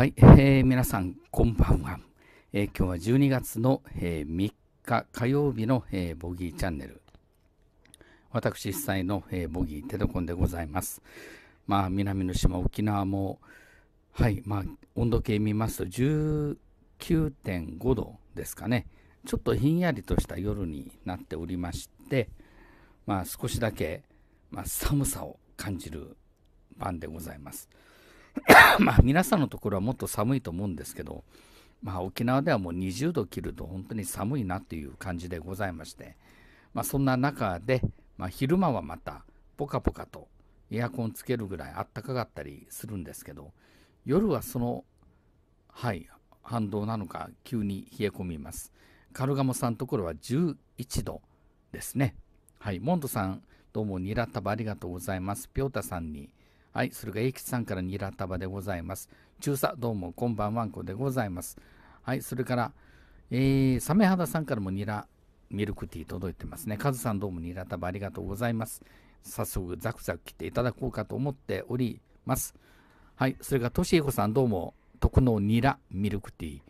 はい、えー、皆さんこんばんは、えー、今日は12月の、えー、3日火曜日の、えー、ボギーチャンネル私主催の、えー、ボギーテドコンでございますまあ南の島沖縄もはいまあ温度計見ますと19.5度ですかねちょっとひんやりとした夜になっておりましてまあ少しだけ、まあ、寒さを感じる晩でございます。まあ皆さんのところはもっと寒いと思うんですけど、まあ、沖縄ではもう20度切ると本当に寒いなという感じでございまして、まあ、そんな中で、まあ、昼間はまたポカポカとエアコンつけるぐらいあったかかったりするんですけど夜はそのはい反動なのか急に冷え込みますカルガモさんのところは11度ですねはいモンドさんどうもニラタバありがとうございますピョータさんにはい、それが英吉さんからニラ束でございます。中佐、どうも、こんばんわんこでございます。はい、それから、えー、サメ肌さんからもニラミルクティー届いてますね。カズさん、どうもニラ束ありがとうございます。早速、ザクザク切っていただこうかと思っております。はい、それから、としえこさん、どうも、特のニラミルクティー。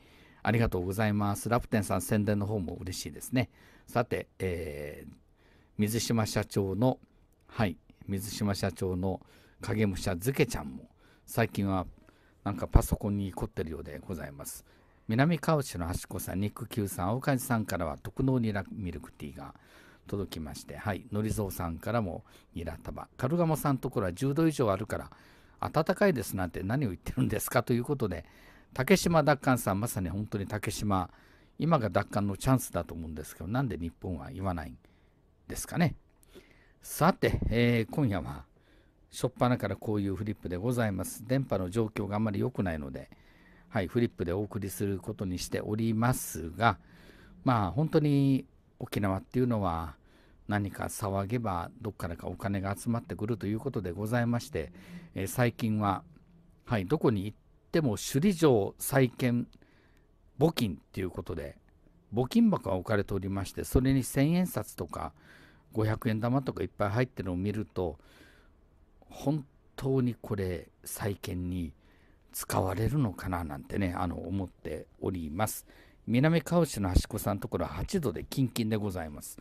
ありがとうございます。ラプテンさん、宣伝の方も嬉しいですね。さて、えー、水島社長の、はい、水島社長の、影武者漬けちゃんも、最近はなんかパソコンに凝ってるようでございます。南川市の端っこさん、肉球さん、青梶さんからは特納ニラミルクティーが届きまして、はい、のりぞうさんからもニラ束、カルガモさんのところは10度以上あるから、暖かいですなんて何を言ってるんですかということで、竹島奪還さん、まさに本当に竹島、今が奪還のチャンスだと思うんですけど、なんで日本は言わないんですかね。さて、えー、今夜は、初っ端からこういうフリップでございます。電波の状況があんまり良くないので、はい、フリップでお送りすることにしておりますが、まあ本当に沖縄っていうのは何か騒げばどっからかお金が集まってくるということでございまして、えー、最近は、はい、どこに行っても首里城再建募金っていうことで、募金箱が置かれておりまして、それに千円札とか500円玉とかいっぱい入ってるのを見ると、本当にこれ再建に使われるのかななんてねあの思っております南川市の端っこさんのところは8度でキンキンでございます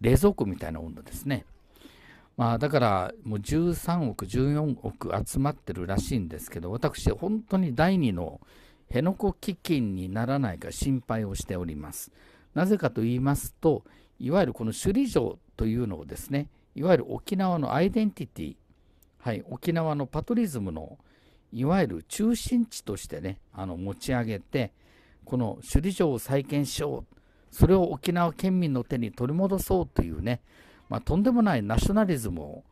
冷蔵庫みたいな温度ですねまあだからもう13億14億集まってるらしいんですけど私本当に第2の辺野古基金にならないか心配をしておりますなぜかと言いますといわゆるこの首里城というのをですねいわゆる沖縄のアイデンティティはい、沖縄のパトリズムのいわゆる中心地としてねあの持ち上げてこの首里城を再建しようそれを沖縄県民の手に取り戻そうというね、まあ、とんでもないナショナリズムを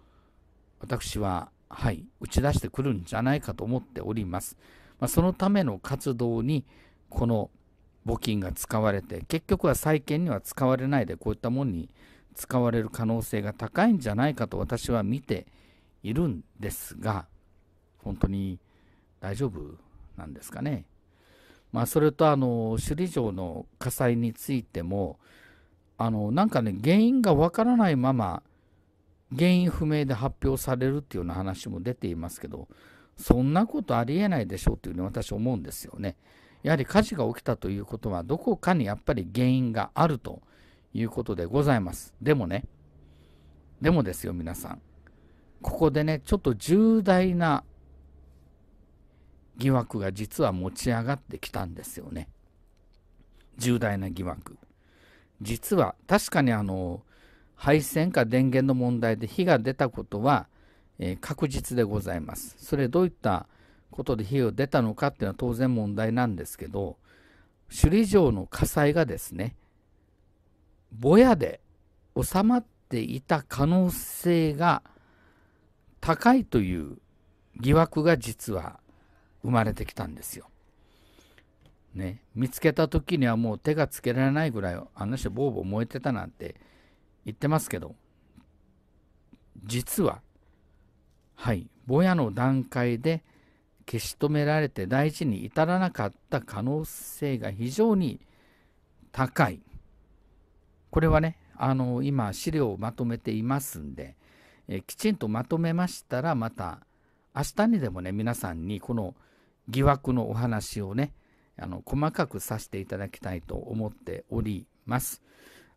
私は、はい、打ち出してくるんじゃないかと思っております。まあ、そのための活動にこの募金が使われて結局は再建には使われないでこういったものに使われる可能性が高いんじゃないかと私は見ています。いるんですが、本当に大丈夫なんですかね。まあ、それとあの首里城の火災についてもあのなんかね原因がわからないまま原因不明で発表されるっていうような話も出ていますけどそんなことありえないでしょうというふうに私思うんですよね。やはり火事が起きたということはどこかにやっぱり原因があるということでございます。でもねでもですよ皆さんここでねちょっと重大な疑惑が実は持ち上がってきたんですよね。重大な疑惑。実は確かにあの配線か電源の問題で火が出たことは、えー、確実でございます。それどういったことで火が出たのかっていうのは当然問題なんですけど首里城の火災がですねぼやで収まっていた可能性が高いという疑惑が実は生まれてきたんですよ。ね、見つけた時にはもう手がつけられないぐらいあの人ボーボー燃えてたなんて言ってますけど実ははいぼやの段階で消し止められて大事に至らなかった可能性が非常に高いこれはねあの今資料をまとめていますんでえきちんとまとめましたらまた明日にでもね皆さんにこの疑惑のお話をねあの細かくさせていただきたいと思っております。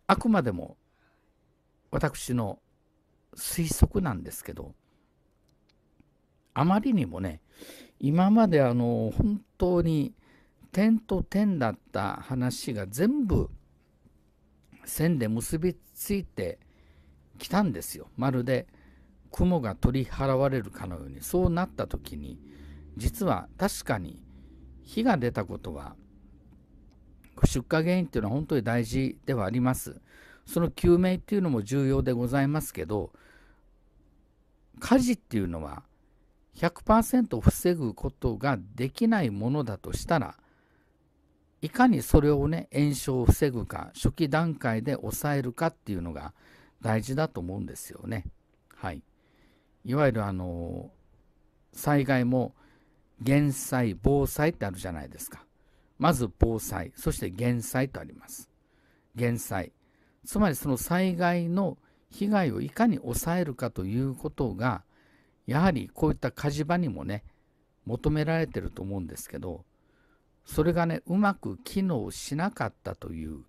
あくまでも私の推測なんですけどあまりにもね今まであの本当に点と点だった話が全部線で結びついてきたんですよまるで雲が取り払われるかのようにそうなった時に実は確かに火が出たことは出火原因っていうのは本当に大事ではあります。その救命っていうのも重要でございますけど火事っていうのは100%防ぐことができないものだとしたらいかにそれをね炎症を防ぐか初期段階で抑えるかっていうのが大事だと思うんですよね。はいいわゆるあの災害も減災防災ってあるじゃないですかまず防災そして減災とあります減災つまりその災害の被害をいかに抑えるかということがやはりこういった火事場にもね求められてると思うんですけどそれがねうまく機能しなかったという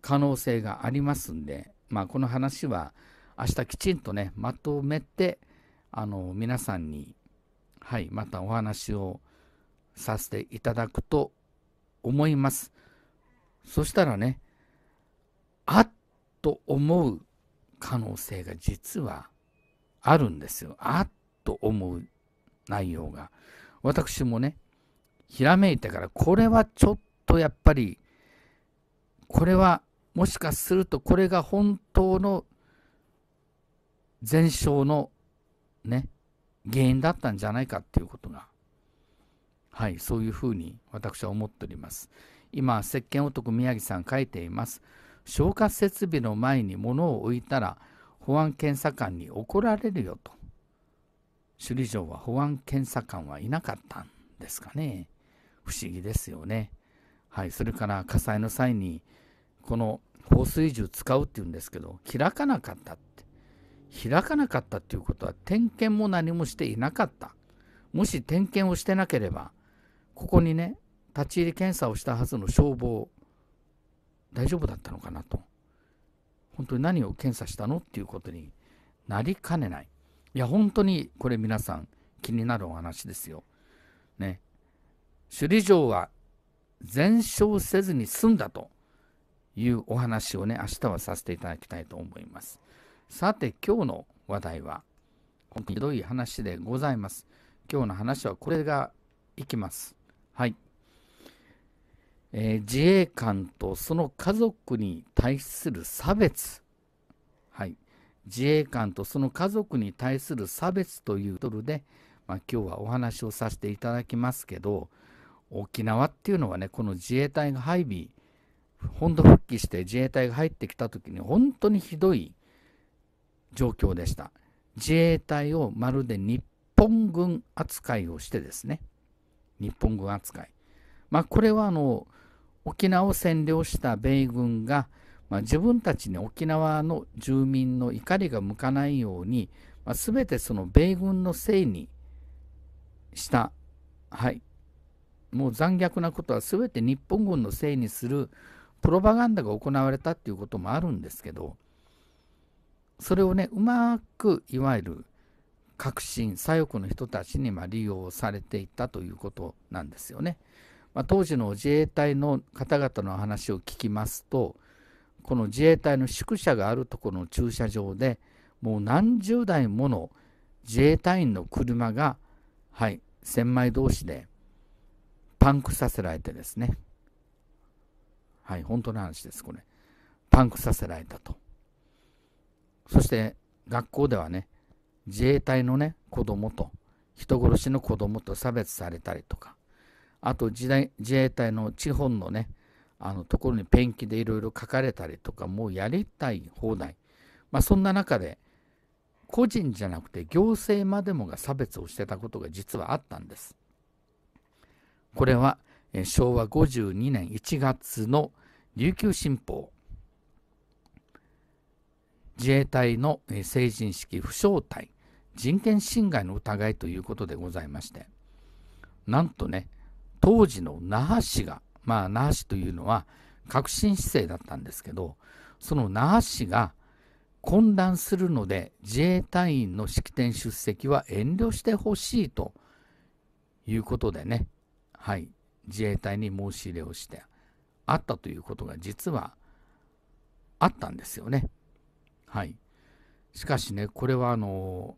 可能性がありますんでまあこの話は明日きちんとねまとめてあの皆さんに、はい、またお話をさせていただくと思います。そしたらね、あっと思う可能性が実はあるんですよ。あっと思う内容が。私もね、ひらめいてから、これはちょっとやっぱり、これはもしかするとこれが本当の全勝のね、原因だったんじゃないかっていうことが、はい、そういうふうに私は思っております。今、石鹸男宮城さん書いています。消火設備の前に物を置いたら保安検査官に怒られるよと。首里城は保安検査官はいなかったんですかね。不思議ですよね。はい、それから火災の際にこの放水銃使うっていうんですけど開かなかったって開かなかったということは点検も何もしていなかったもし点検をしてなければここにね立ち入り検査をしたはずの消防大丈夫だったのかなと本当に何を検査したのっていうことになりかねないいや本当にこれ皆さん気になるお話ですよ。ね首里城は全焼せずに済んだというお話をね明日はさせていただきたいと思います。さて今日の話題は本当にひどい話でございます。今日の話はこれがいきます。はい。えー、自衛官とその家族に対する差別。はい。自衛官とその家族に対する差別というところで、まあ、今日はお話をさせていただきますけど、沖縄っていうのはね、この自衛隊が配備、本土復帰して自衛隊が入ってきた時に本当にひどい状況でした。自衛隊をまるで日本軍扱いをしてですね、日本軍扱い。まあ、これはあの沖縄を占領した米軍が、まあ、自分たちに沖縄の住民の怒りが向かないように、まあ、全てその米軍のせいにした、はい、もう残虐なことは全て日本軍のせいにするプロパガンダが行われたっていうこともあるんですけど、それをねうまくいわゆる革新左翼の人たちにま利用されていたということなんですよね。まあ、当時の自衛隊の方々の話を聞きますとこの自衛隊の宿舎があるところの駐車場でもう何十台もの自衛隊員の車がはい千枚同士でパンクさせられてですねはい本当の話ですこれパンクさせられたと。そして学校ではね自衛隊のね子供と人殺しの子供と差別されたりとかあと自衛隊の地方のねあのところにペンキでいろいろ書かれたりとかもうやりたい放題、まあ、そんな中で個人じゃなくて行政までもが差別をしてたことが実はあったんです。これは昭和52年1月の琉球新報自衛隊の成人式不招待人権侵害の疑いということでございましてなんとね当時の那覇市がまあ那覇市というのは革新市政だったんですけどその那覇市が混乱するので自衛隊員の式典出席は遠慮してほしいということでねはい自衛隊に申し入れをしてあったということが実はあったんですよね。はい、しかしねこれはあの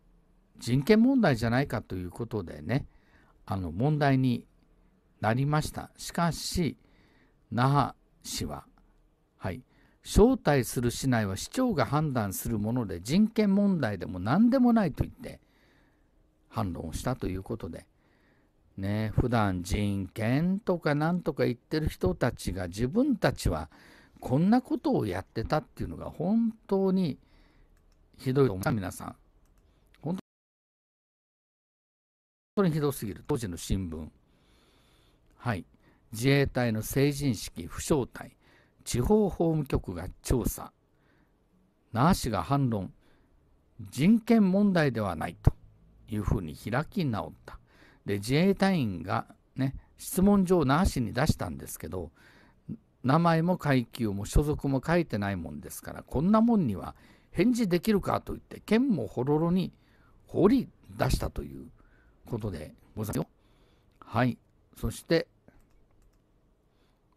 人権問題じゃないかということでねあの問題になりましたしかし那覇市は、はい、招待する市内は市長が判断するもので人権問題でも何でもないと言って反論をしたということでね普段人権とか何とか言ってる人たちが自分たちはこんなことをやってたっていうのが本当にひどいと思った皆さん。本当にひどすぎる。当時の新聞。はい。自衛隊の成人式不招待。地方法務局が調査。那覇市が反論。人権問題ではないというふうに開き直った。で、自衛隊員がね、質問状を那覇市に出したんですけど、名前も階級も所属も書いてないもんですからこんなもんには返事できるかと言って剣もほろろに放り出したということでございますよ。はい。そして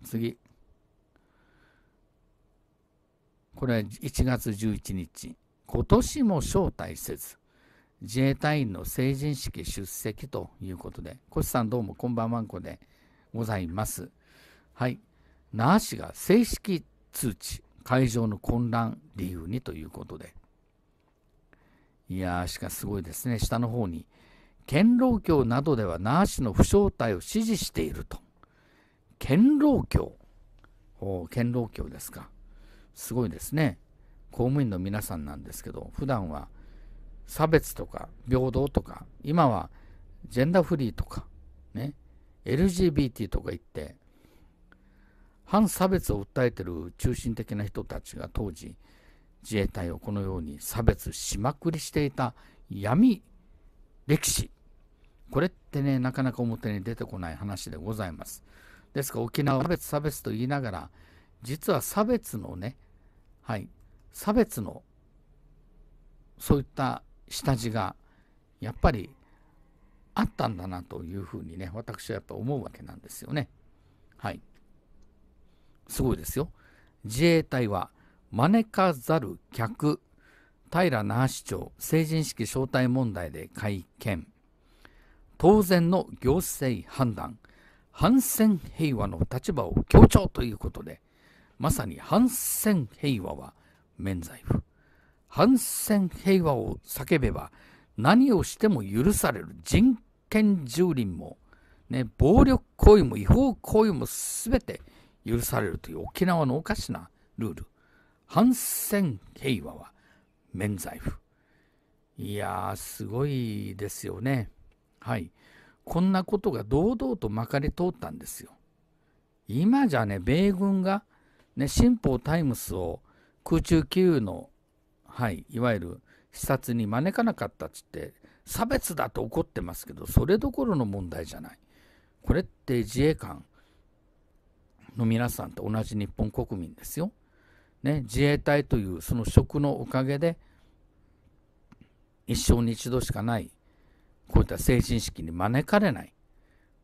次。これ1月11日。今年も招待せず自衛隊員の成人式出席ということで、コシさんどうもこんばんはんこでございます。はい。那覇市が正式通知会場の混乱理由にということでいやーしかすごいですね下の方に堅牢協などでは那覇市の不招待を支持していると堅牢協堅牢協ですかすごいですね公務員の皆さんなんですけど普段は差別とか平等とか今はジェンダーフリーとかね LGBT とか言って反差別を訴えてる中心的な人たちが当時自衛隊をこのように差別しまくりしていた闇歴史これってねなかなか表に出てこない話でございますですから沖縄は差別差別と言いながら実は差別のねはい差別のそういった下地がやっぱりあったんだなというふうにね私はやっぱ思うわけなんですよねはい。すごいですよ。自衛隊は招かざる客平那覇市長成人式招待問題で会見当然の行政判断反戦平和の立場を強調ということでまさに反戦平和は免罪符反戦平和を叫べば何をしても許される人権蹂躙も、ね、暴力行為も違法行為も全て許されるという沖縄のおかしなルール。反戦平和は免罪符。いやー、すごいですよね。はい。こんなことが堂々とまかり通ったんですよ。今じゃね、米軍が、ね、新法タイムスを空中給油の、はい、いわゆる視察に招かなかったっつって、差別だと怒ってますけど、それどころの問題じゃない。これって自衛官、の皆さんと同じ日本国民ですよ。ね、自衛隊というその職のおかげで一生に一度しかないこういった成人式に招かれない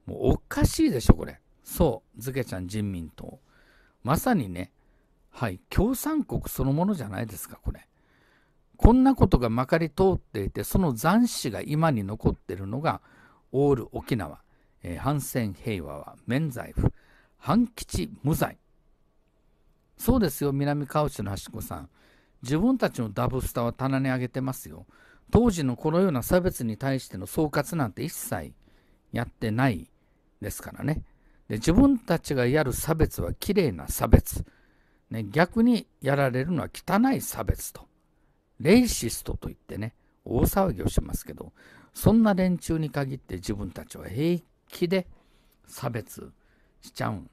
もうおかしいでしょこれそうズケちゃん人民党まさにねはい共産国そのものじゃないですかこれこんなことがまかり通っていてその残滓が今に残ってるのがオール沖縄、えー、反戦平和は免罪符半吉無罪そうですよ南川内の端子こさん自分たちのダブスタは棚に上げてますよ当時のこのような差別に対しての総括なんて一切やってないですからねで自分たちがやる差別は綺麗な差別、ね、逆にやられるのは汚い差別とレイシストと言ってね大騒ぎをしますけどそんな連中に限って自分たちは平気で差別しちゃうん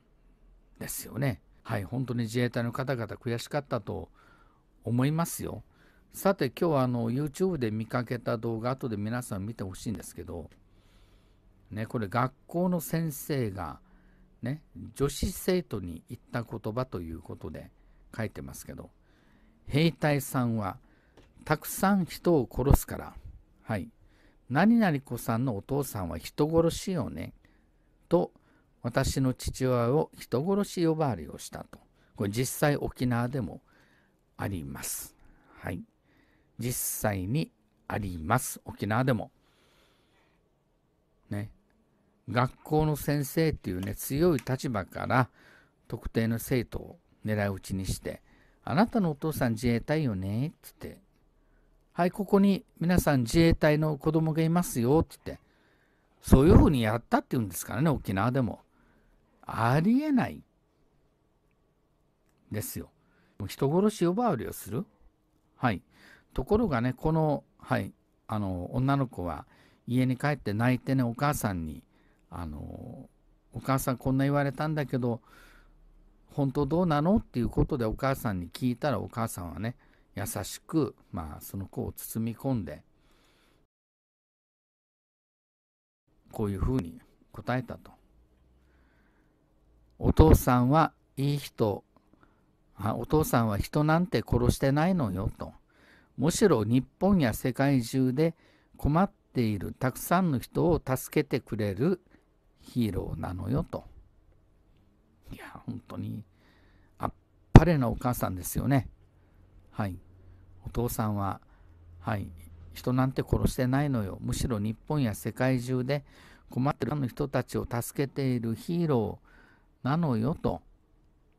ですよね。はい、本当に自衛隊の方々悔しかったと思いますよ。さて今日はあの YouTube で見かけた動画後で皆さん見てほしいんですけど、ね、これ学校の先生が、ね、女子生徒に言った言葉ということで書いてますけど兵隊さんはたくさん人を殺すから、はい、何々子さんのお父さんは人殺しよねと私の父親を人殺し呼ばわりをしたと。これ実際沖縄でもあります。はい。実際にあります。沖縄でも。ね。学校の先生っていうね、強い立場から特定の生徒を狙い撃ちにして、あなたのお父さん自衛隊よねって言って、はい、ここに皆さん自衛隊の子供がいますよって言って、そういうふうにやったっていうんですからね、沖縄でも。ありえないですよ。もう人殺し呼ばわりをする。はい。ところがね、この、はい、あの、女の子は家に帰って泣いてね、お母さんに、あの、お母さんこんな言われたんだけど、本当どうなのっていうことでお母さんに聞いたらお母さんはね、優しく、まあ、その子を包み込んで、こういうふうに答えたと。お父さんはいい人お父さんは人なんて殺してないのよとむしろ日本や世界中で困っているたくさんの人を助けてくれるヒーローなのよといや本当にあっぱれなお母さんですよねはいお父さんははい人なんて殺してないのよむしろ日本や世界中で困っている人たちを助けているヒーロー。なのよと、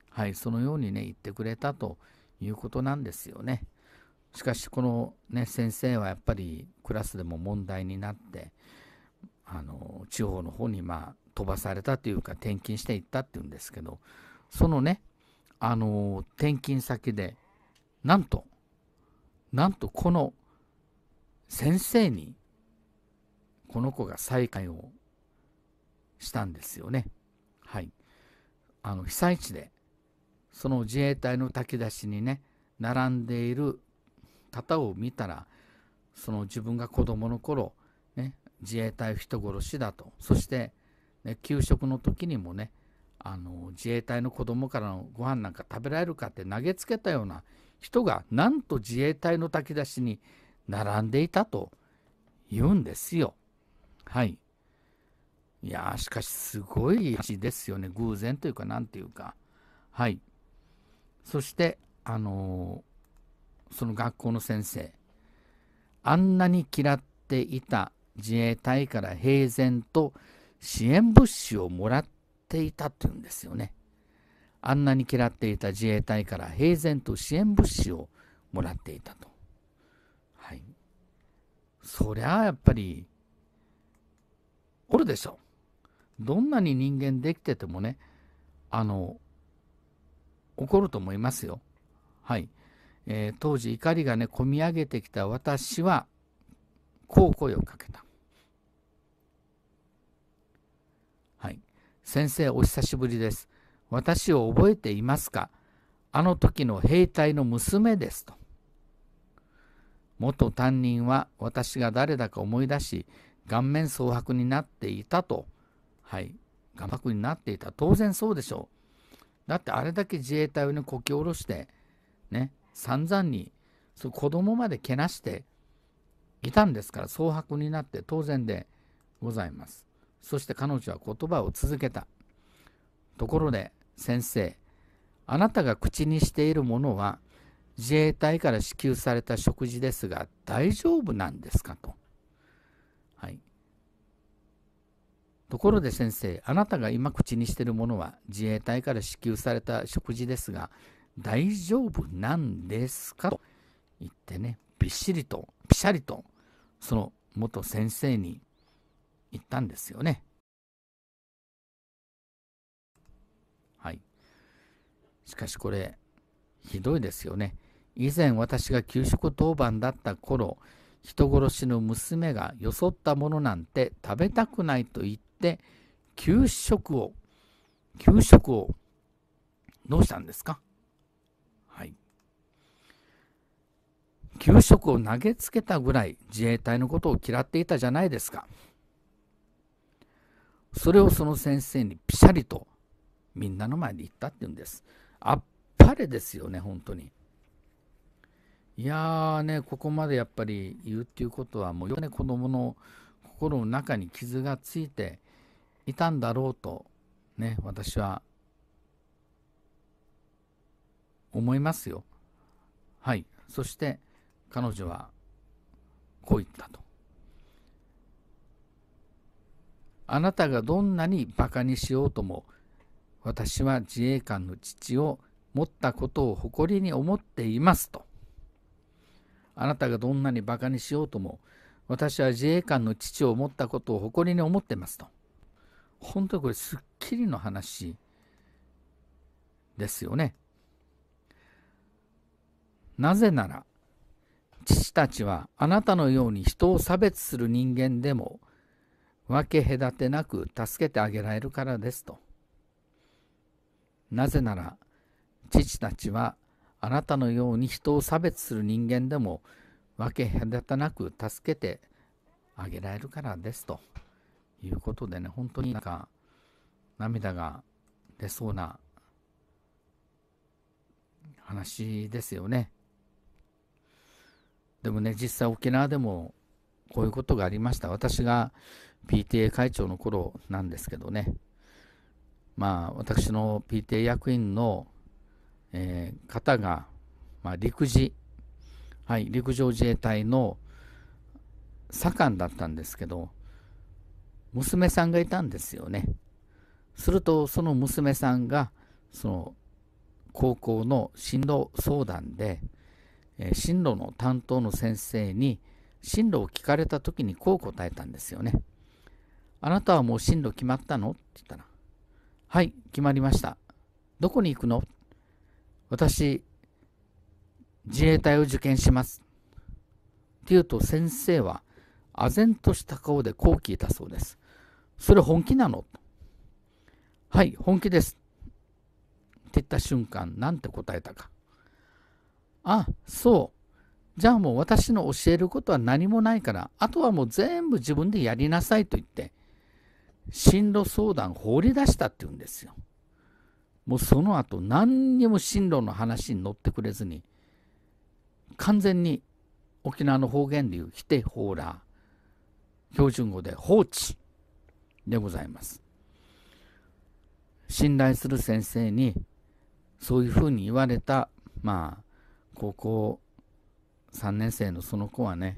はい、そのようにね、言ってくれたということなんですよね。しかし、このね、先生はやっぱりクラスでも問題になって、あの、地方の方にまあ、飛ばされたというか、転勤していったっていうんですけど、そのね、あの、転勤先で、なんと、なんとこの先生に、この子が再会をしたんですよね。あの被災地でその自衛隊の炊き出しにね並んでいる方を見たらその自分が子供の頃、ね、自衛隊人殺しだとそして、ね、給食の時にもねあの自衛隊の子供からのご飯なんか食べられるかって投げつけたような人がなんと自衛隊の炊き出しに並んでいたと言うんですよ。はいいやしかしすごい話ですよね。偶然というか、なんていうか。はい。そして、あのー、その学校の先生。あんなに嫌っていた自衛隊から平然と支援物資をもらっていたっていうんですよね。あんなに嫌っていた自衛隊から平然と支援物資をもらっていたと。はい。そりゃあやっぱり、おるでしょう。どんなに人間できててもねあの怒ると思いますよ。はい、えー、当時怒りがねこみ上げてきた私はこう声をかけた。はい、先生お久しぶりです。私を覚えていますかあの時の兵隊の娘ですと。元担任は私が誰だか思い出し顔面蒼白になっていたとはい、画幕になっていた当然そうでしょうだってあれだけ自衛隊をねこき下ろしてね散々にそう子供までけなしていたんですから蒼白になって当然でございますそして彼女は言葉を続けたところで先生あなたが口にしているものは自衛隊から支給された食事ですが大丈夫なんですかとところで先生、あなたが今口にしているものは自衛隊から支給された食事ですが、大丈夫なんですかと言ってね、びっしりと、ぴしゃりと、その元先生に言ったんですよね。はい。しかしこれ、ひどいですよね。以前私が給食当番だった頃、人殺しの娘がよそったものなんて食べたくないと言ってって給食を給食をどうしたんですかはい給食を投げつけたぐらい自衛隊のことを嫌っていたじゃないですかそれをその先生にピシャリとみんなの前で言ったって言うんですあっぱれですよね本当にいやーねここまでやっぱり言うっていうことはもうよくね子どもの心の中に傷がついていたんだろうとね私は思いますよはいそして彼女はこう言ったとあなたがどんなにバカにしようとも私は自衛官の父を持ったことを誇りに思っていますとあなたがどんなにバカにしようとも私は自衛官の父を持ったことを誇りに思ってますと本当はこれ、すっきりの話ですよね。なぜなら、父たちはあなたのように人を差別する人間でも分け隔てなく助けてあげられるからですと。なぜなら父たちはあなたのように人を差別する人間でも分け隔てなく助けてあげられるからですと。いうことでね、本当になんか涙が出そうな話ですよね。でもね、実際沖縄でもこういうことがありました。私が PTA 会長の頃なんですけどね。まあ、私の PTA 役員の、えー、方が、まあ、陸自、はい、陸上自衛隊の左官だったんですけど、娘さんがいたんですよね。するとその娘さんがその高校の進路相談で、え進路の担当の先生に進路を聞かれた時にこう答えたんですよね。あなたはもう進路決まったのって言ったら、はい、決まりました。どこに行くの私、自衛隊を受験します。って言うと先生は、唖然とした顔でこう聞いたそうです。それ本気なのはい、本気です。って言った瞬間、なんて答えたか。あ、そう。じゃあもう私の教えることは何もないから、あとはもう全部自分でやりなさいと言って、進路相談放り出したって言うんですよ。もうその後何にも進路の話に乗ってくれずに、完全に沖縄の方言で言う、否定、放ら、標準語で放置。でございます。信頼する先生にそういうふうに言われた、まあ、高校3年生のその子はね、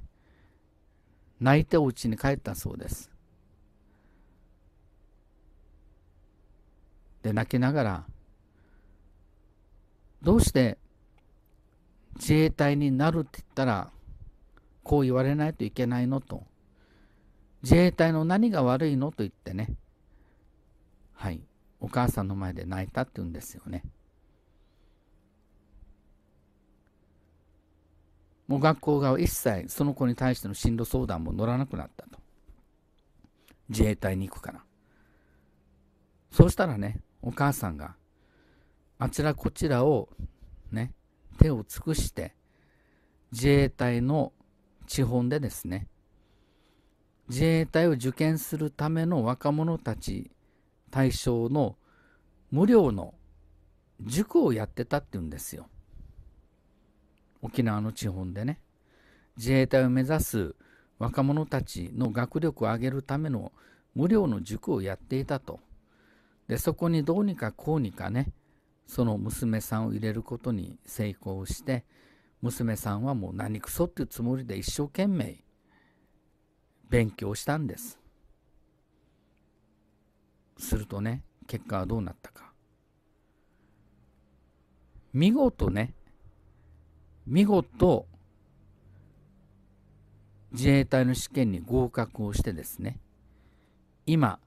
泣いてお家に帰ったそうです。で、泣きながら、どうして自衛隊になるって言ったら、こう言われないといけないのと自衛隊の何が悪いのと言ってね、はい、お母さんの前で泣いたって言うんですよね。もう学校側は一切その子に対しての進路相談も乗らなくなったと。自衛隊に行くから。そうしたらね、お母さんがあちらこちらをね、手を尽くして自衛隊の地本でですね、自衛隊を受験するための若者たち対象の無料の塾をやってたっていうんですよ。沖縄の地方でね。自衛隊を目指す若者たちの学力を上げるための無料の塾をやっていたと。で、そこにどうにかこうにかね、その娘さんを入れることに成功して、娘さんはもう何くそっていうつもりで一生懸命勉強したんです。するとね、結果はどうなったか。見事ね、見事、自衛隊の試験に合格をしてですね、今、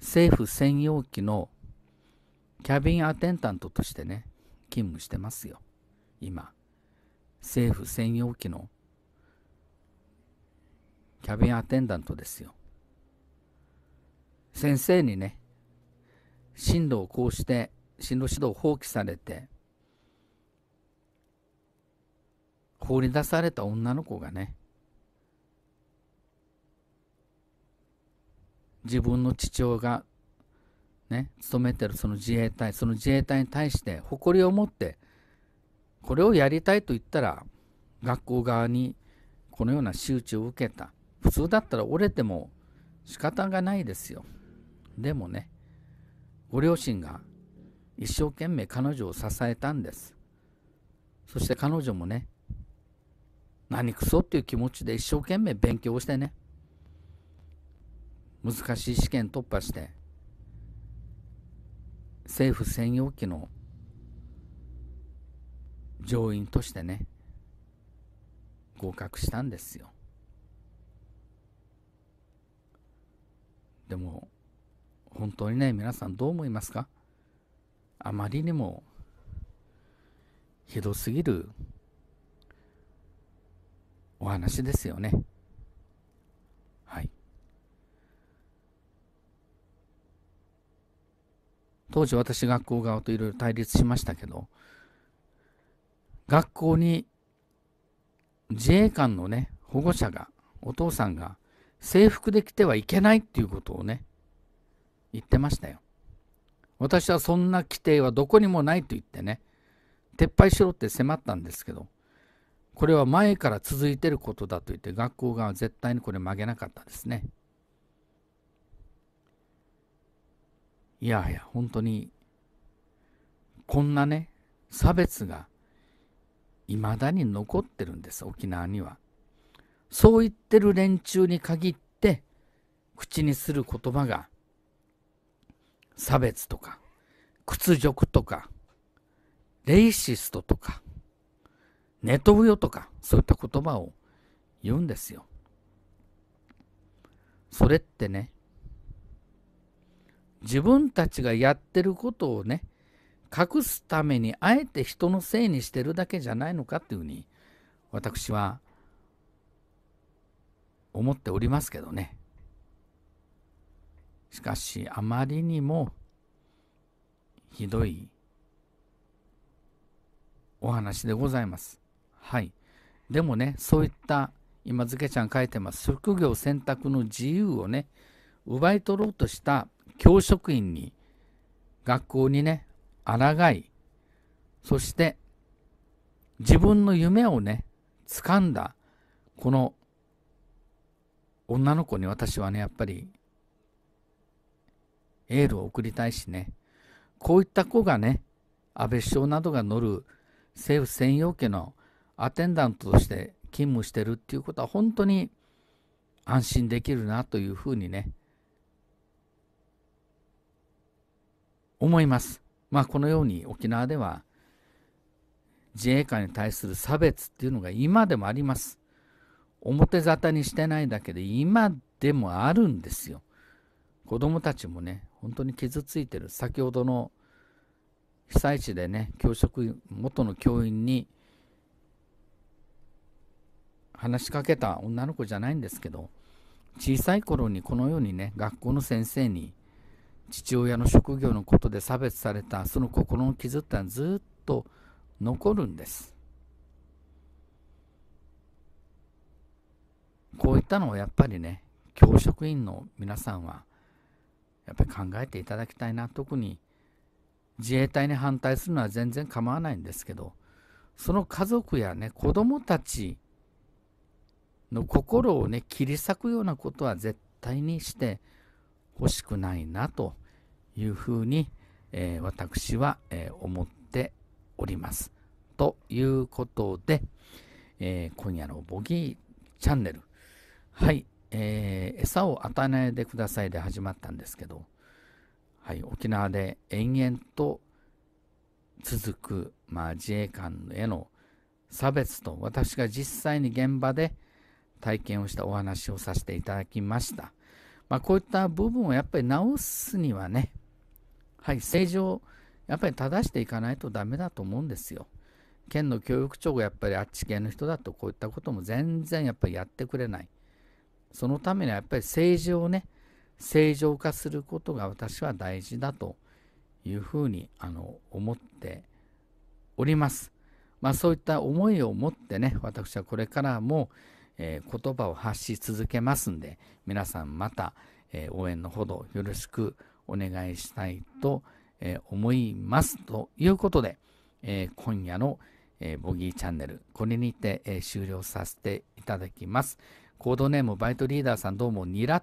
政府専用機のキャビンアテンダントとしてね、勤務してますよ。今、政府専用機のキャビンアテンダントですよ。先生にね、進路をこうして、進路指導を放棄されて、放り出された女の子がね、自分の父親が、ね、勤めてるその自衛隊、その自衛隊に対して誇りを持って、これをやりたいと言ったら、学校側にこのような周知を受けた。普通だったら折れても仕方がないですよ。でもね、ご両親が一生懸命彼女を支えたんです。そして彼女もね、何くそっていう気持ちで一生懸命勉強してね、難しい試験突破して、政府専用機の乗員としてね合格したんですよ。でも本当にね皆さんどう思いますかあまりにもひどすぎるお話ですよねはい当時私学校側といろいろ対立しましたけど学校に自衛官のね保護者がお父さんが制服で来てはいけないっていうことをね言ってましたよ。私はそんな規定はどこにもないと言ってね撤廃しろって迫ったんですけどこれは前から続いてることだと言って学校側は絶対にこれ曲げなかったですね。いやいや本当にこんなね差別がいまだに残ってるんです沖縄には。そう言ってる連中に限って口にする言葉が差別とか屈辱とかレイシストとかネトウヨとかそういった言葉を言うんですよ。それってね自分たちがやってることをね隠すためにあえて人のせいにしてるだけじゃないのかっていうふうに私は思っておりますけどね。しかしあまりにもひどいお話でございます。はい。でもね、そういった今、ずけちゃん書いてます。職業選択の自由をね、奪い取ろうとした教職員に、学校にね、抗い、そして自分の夢をね、掴んだ、この女の子に私はね、やっぱり、エールを送りたいしね、こういった子がね、安倍首相などが乗る政府専用機のアテンダントとして勤務してるっていうことは本当に安心できるなというふうにね、思います。まあこのように沖縄では自衛官に対する差別っていうのが今でもあります。表沙汰にしてないだけで今でもあるんですよ。子供たちもね、本当に傷ついてる。先ほどの被災地でね、教職員、元の教員に話しかけた女の子じゃないんですけど、小さい頃にこのようにね、学校の先生に父親の職業のことで差別されたその心の傷ってのはずっと残るんです。こういったのをやっぱりね、教職員の皆さんは、やっぱり考えていただきたいな。特に自衛隊に反対するのは全然構わないんですけど、その家族やね、子供たちの心をね、切り裂くようなことは絶対にしてほしくないなというふうに、えー、私は、えー、思っております。ということで、えー、今夜のボギーチャンネルはい、えー、餌を与えないでくださいで始まったんですけど、はい、沖縄で延々と続く、まあ、自衛官への差別と私が実際に現場で体験をしたお話をさせていただきました。まあ、こういった部分をやっぱり直すにはね、はい、正常、やっぱり正していかないとダメだと思うんですよ。県の教育長がやっぱりあっち系の人だとこういったことも全然やっぱりやってくれない。そのためにはやっぱり政治をね正常化することが私は大事だというふうにあの思っております。まあ、そういった思いを持ってね私はこれからも、えー、言葉を発し続けますんで皆さんまた、えー、応援のほどよろしくお願いしたいと、え思いますということで、え今夜の、えボギーチャンネルこれにて、え終了させていただきます。コードネームバイトリーダーさんどうもにら、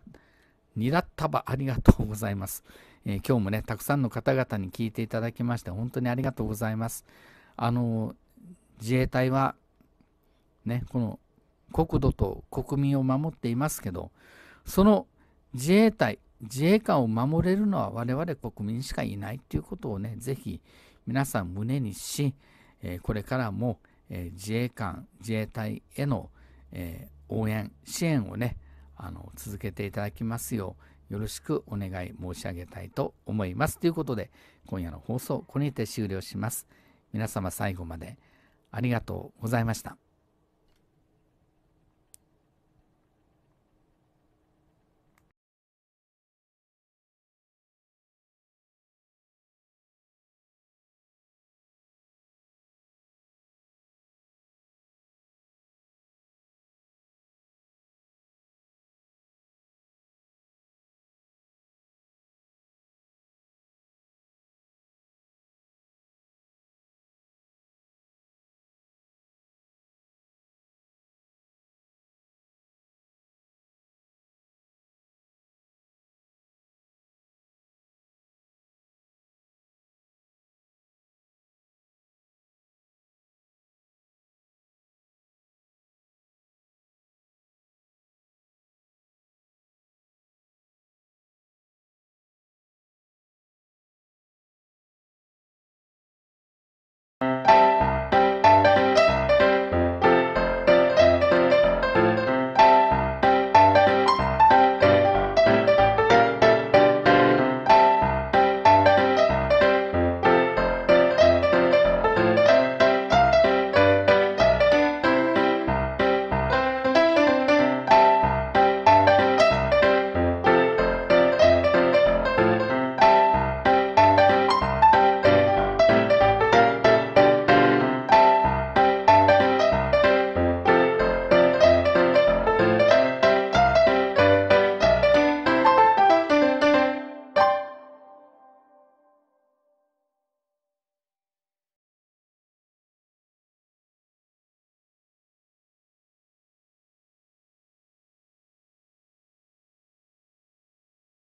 にらっありがとうございます。えー、今日もね、たくさんの方々に聞いていただきまして、本当にありがとうございます。あの、自衛隊は、ね、この国土と国民を守っていますけど、その自衛隊、自衛官を守れるのは我々国民しかいないということをね、ぜひ皆さん胸にし、えー、これからも、えー、自衛官、自衛隊への、えー、応援、支援をね、あの、続けていただきますよう、よろしくお願い申し上げたいと思います。ということで、今夜の放送、これにて終了します。皆様最後までありがとうございました。